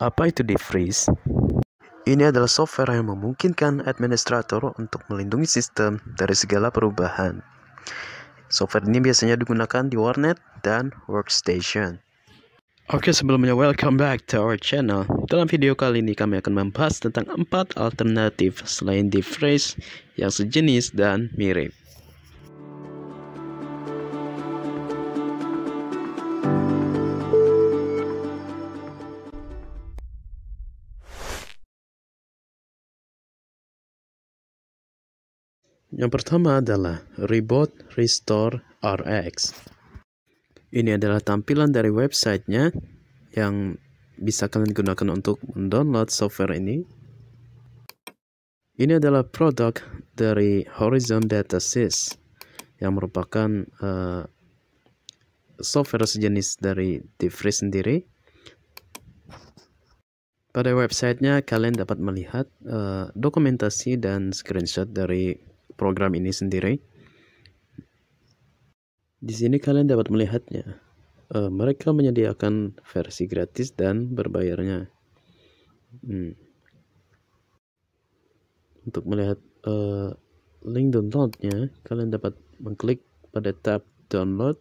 Apa itu Defreeze? Ini adalah software yang memungkinkan administrator untuk melindungi sistem dari segala perubahan. Software ini biasanya digunakan di warnet dan workstation. Oke, sebelumnya welcome back to our channel. Dalam video kali ini kami akan membahas tentang empat alternatif selain Defreeze yang sejenis dan mirip. Yang pertama adalah Reboot Restore RX. Ini adalah tampilan dari websitenya yang bisa kalian gunakan untuk mendownload software ini. Ini adalah produk dari Horizon Data Sys yang merupakan uh, software sejenis dari Divri sendiri. Pada websitenya kalian dapat melihat uh, dokumentasi dan screenshot dari program ini sendiri. Di sini kalian dapat melihatnya. E, mereka menyediakan versi gratis dan berbayarnya. Hmm. Untuk melihat e, link downloadnya, kalian dapat mengklik pada tab download.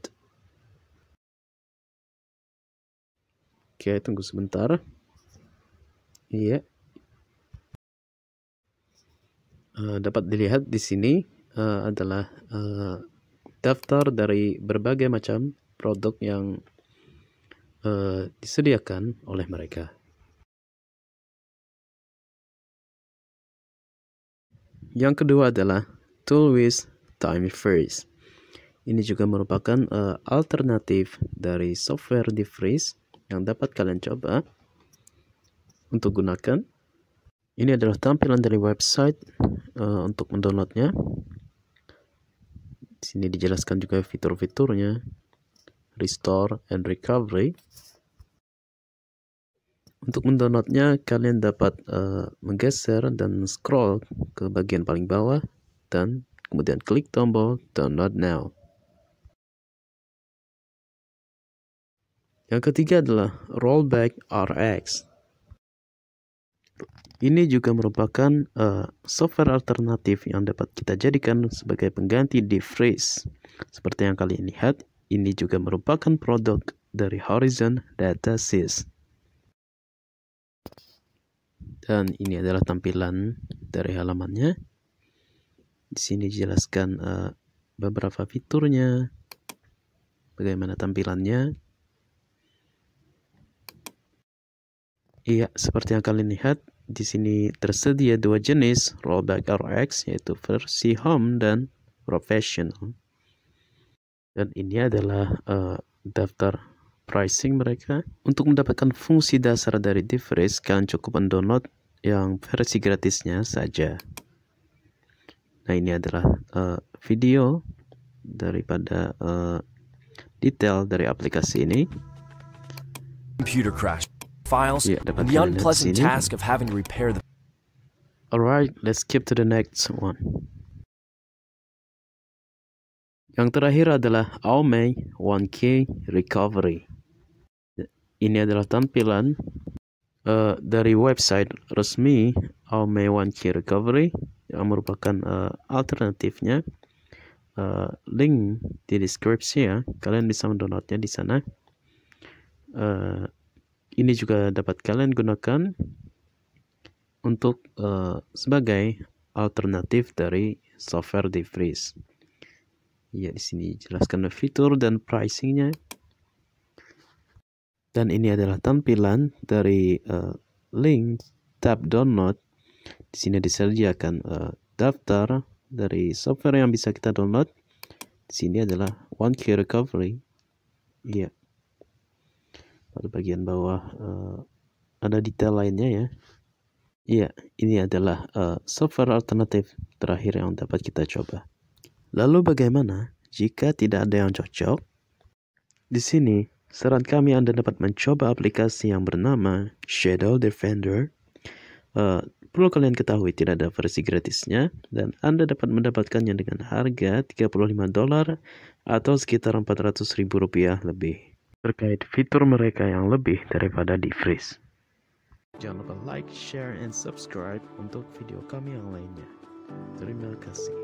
Oke, tunggu sebentar. Iya. Yeah. Eh, dapat dilihat di sini uh, adalah uh, daftar dari berbagai macam produk yang uh, disediakan oleh mereka. Yang kedua adalah tool with time freeze. Ini juga merupakan uh, alternatif dari software di freeze yang dapat kalian coba untuk gunakan ini adalah tampilan dari website uh, untuk mendownloadnya. Di sini dijelaskan juga fitur-fiturnya, restore and recovery. Untuk mendownloadnya kalian dapat uh, menggeser dan scroll ke bagian paling bawah dan kemudian klik tombol download now. Yang ketiga adalah rollback RX. Ini juga merupakan uh, software alternatif yang dapat kita jadikan sebagai pengganti DeepFreeze. Seperti yang kalian lihat, ini juga merupakan produk dari Horizon Datasys. Dan ini adalah tampilan dari halamannya. Di sini dijelaskan uh, beberapa fiturnya, bagaimana tampilannya. Iya, seperti yang kalian lihat, di sini tersedia dua jenis rollback RX yaitu versi home dan professional. Dan ini adalah uh, daftar pricing mereka. Untuk mendapatkan fungsi dasar dari device kalian cukup mendownload yang versi gratisnya saja. Nah, ini adalah uh, video daripada uh, detail dari aplikasi ini. Computer crash files, yeah, and the unpleasant task of having to repair them. Alright, let's skip to the next one. Yang terakhir adalah Aomei 1K Recovery. Ini adalah tampilan uh, dari website resmi Aomei 1K Recovery yang merupakan uh, alternatifnya. Uh, link di deskripsi ya. Kalian bisa mendownloadnya di sana. Uh, ini juga dapat kalian gunakan untuk uh, sebagai alternatif dari software di freeze. Ya, di sini jelaskan fitur dan pricingnya. Dan ini adalah tampilan dari uh, link tab download. Di sini disediakan uh, daftar dari software yang bisa kita download. Di sini adalah One Key Recovery. Ya, pada bagian bawah uh, ada detail lainnya ya Iya, ini adalah uh, software alternatif terakhir yang dapat kita coba. Lalu bagaimana jika tidak ada yang cocok? Di sini, saran kami Anda dapat mencoba aplikasi yang bernama Shadow Defender. Uh, perlu kalian ketahui tidak ada versi gratisnya dan Anda dapat mendapatkannya dengan harga 35 dolar atau sekitar 400 ribu rupiah lebih terkait fitur mereka yang lebih daripada di Freeze. Jangan lupa like, share, and subscribe untuk video kami yang lainnya. Terima kasih.